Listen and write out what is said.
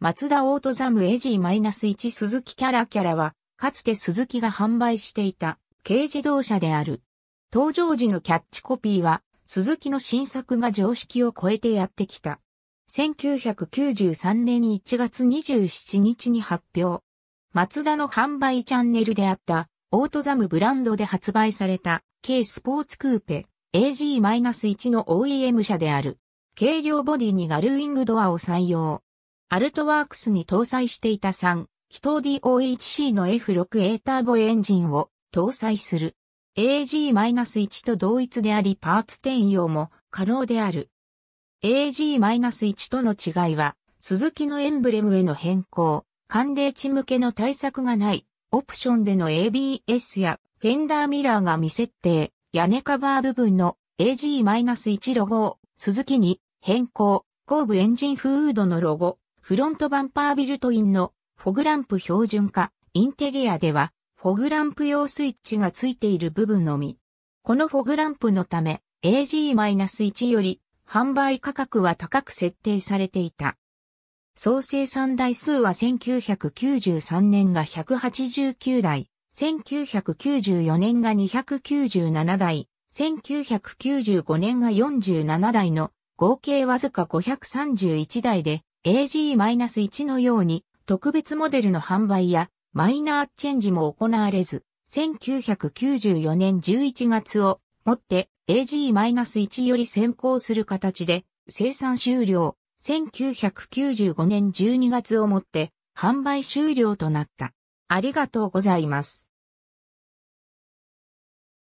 松田オートザムエジー -1 鈴木キャラキャラは、かつて鈴木が販売していた軽自動車である。登場時のキャッチコピーは、鈴木の新作が常識を超えてやってきた。1993年1月27日に発表。松田の販売チャンネルであった、オートザムブランドで発売された、軽スポーツクーペ、AG-1 の OEM 車である。軽量ボディにガルーイングドアを採用。アルトワークスに搭載していた3、気筒 DOHC の F6A ターボエンジンを搭載する。AG-1 と同一でありパーツ転用も可能である。AG-1 との違いは、鈴木のエンブレムへの変更、寒冷地向けの対策がない、オプションでの ABS やフェンダーミラーが未設定、屋根カバー部分の AG-1 ロゴを鈴木に変更、後部エンジンフードのロゴ、フロントバンパービルトインのフォグランプ標準化、インテリアでは、フォグランプ用スイッチが付いている部分のみ。このフォグランプのため、AG-1 より販売価格は高く設定されていた。総生産台数は1993年が189台、1994年が297台、1995年が47台の合計わずか531台で、AG-1 のように特別モデルの販売やマイナーチェンジも行われず、1994年11月をもって AG-1 より先行する形で生産終了、1995年12月をもって販売終了となった。ありがとうございます。